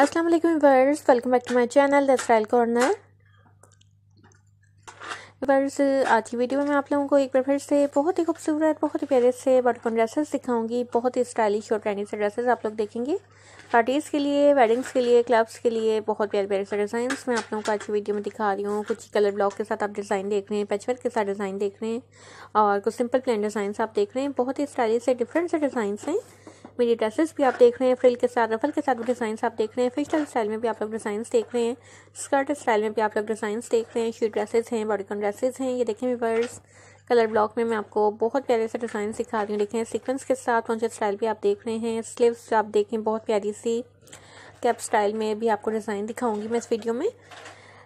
अस्सलाम वालेकुम वर्स welcome back to my channel the style corner वर्स आज की वीडियो में आप लोगों को एक बार फिर से बहुत ही खूबसूरत बहुत ही प्यारे से बॉटकॉन ड्रेसेस दिखाऊंगी बहुत ही स्टाइलिश और ट्रेंडी से ड्रेसेस आप लोग देखेंगे पार्टीज़ के लिए वेडिंग्स के लिए क्लब्स के लिए बहुत प्यारे प्यारे से डिज़ाइन मैं आप लोगों को आज की वीडियो में दिखा रही हूँ कुछ कलर ब्लॉक के साथ आप डिज़ाइन देख रहे हैं पैचवर्क के साथ डिज़ाइन देख रहे हैं और कुछ सिंपल प्लेन डिज़ाइन आप देख रहे हैं बहुत ही स्टाइलिश से डिफरेंट से डिज़ाइन हैं मेरी ड्रेसेस भी आप देख रहे हैं फ्रिल के साथ रफल के साथ भी आप देख रहे हैं फेस्टल स्टाइल में भी आप लोग डिजाइन देख रहे हैं स्कर्ट स्टाइल में भी आप लोग डिजाइन देख रहे हैं शीट ड्रेसेस हैं बॉडीकॉन ड्रेसेस हैं ये देखें वीवर्स कलर ब्लॉक में मैं आपको बहुत प्यारे से डिज़ाइन दिखा रही हूँ देखें सीक्वेंस के साथ पंच स्टाइल भी आप देख रहे हैं स्लीवस आप देखें बहुत प्यारी सी कैप स्टाइल में भी आपको डिज़ाइन दिखाऊंगी मैं इस वीडियो में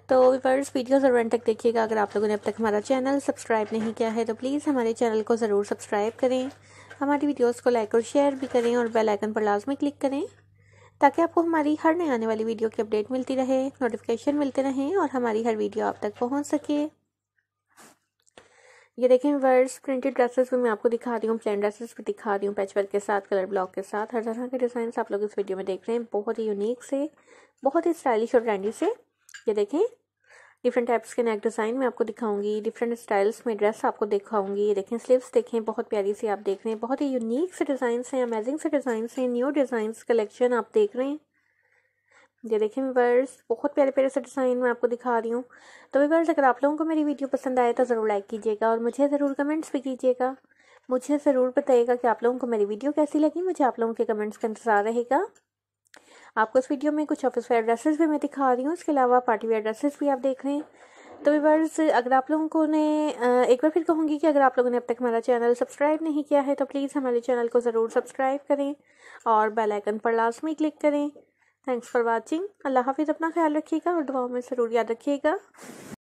तो वीवर्स वीडियो ज़रूर तक देखिएगा अगर आप लोगों ने अब तक हमारा चैनल सब्सक्राइब नहीं किया है तो प्लीज़ हमारे चैनल को ज़रूर सब्सक्राइब करें हमारी वीडियोस को लाइक और शेयर भी करें और बेल आइकन पर लाजमी क्लिक करें ताकि आपको हमारी हर नए आने वाली वीडियो की अपडेट मिलती रहे नोटिफिकेशन मिलते रहें और हमारी हर वीडियो आप तक पहुंच सके ये देखें वर्ड्स प्रिंटेड ड्रेसेस भी मैं आपको दिखा रही हूँ प्लेन ड्रेसेस भी दिखा रही हूँ पैचवर्क के साथ कलर ब्लॉक के साथ हर तरह के डिज़ाइन आप लोग इस वीडियो में देख रहे हैं बहुत ही यूनिक से बहुत ही स्टाइलिश और ट्रेंडी से ये देखें डिफरेंट टाइप्स के नेक डिज़ाइन में आपको दिखाऊंगी डिफरेंट स्टाइल्स में ड्रेस आपको दिखाऊंगी ये देखें स्लीव्स देखें बहुत प्यारी सी आप देख रहे हैं बहुत ही यूनिक से डिजाइन हैं अमेजिंग से डिज़ाइन हैं न्यू डिज़ाइन कलेक्शन आप देख रहे हैं ये देखें वीवर्स बहुत प्यारे प्यारे से डिज़ाइन मैं आपको दिखा रही हूँ तो वीवर्स अगर आप लोगों को मेरी वीडियो पसंद आए तो ज़रूर लाइक कीजिएगा और मुझे ज़रूर कमेंट्स भी कीजिएगा मुझे ज़रूर बताइएगा कि आप लोगों को मेरी वीडियो कैसी लगी मुझे आप लोगों के कमेंट्स का इंतज़ार रहेगा आपको इस वीडियो में कुछ ऑफिस वेयर ड्रेसेस भी मैं दिखा रही हूँ इसके अलावा पार्टी वेयर ड्रेसेस भी आप देख रहे हैं तो वीवर्स अगर आप लोगों को ने एक बार फिर कहूँगी कि अगर आप लोगों ने अब तक हमारा चैनल सब्सक्राइब नहीं किया है तो प्लीज़ हमारे चैनल को ज़रूर सब्सक्राइब करें और बेल आइकन पर लास्ट में क्लिक करें थैंक्स फॉर वॉचिंग अल्लाह हाफिज़ अपना ख्याल रखिएगा और दुआओं में ज़रूर याद रखिएगा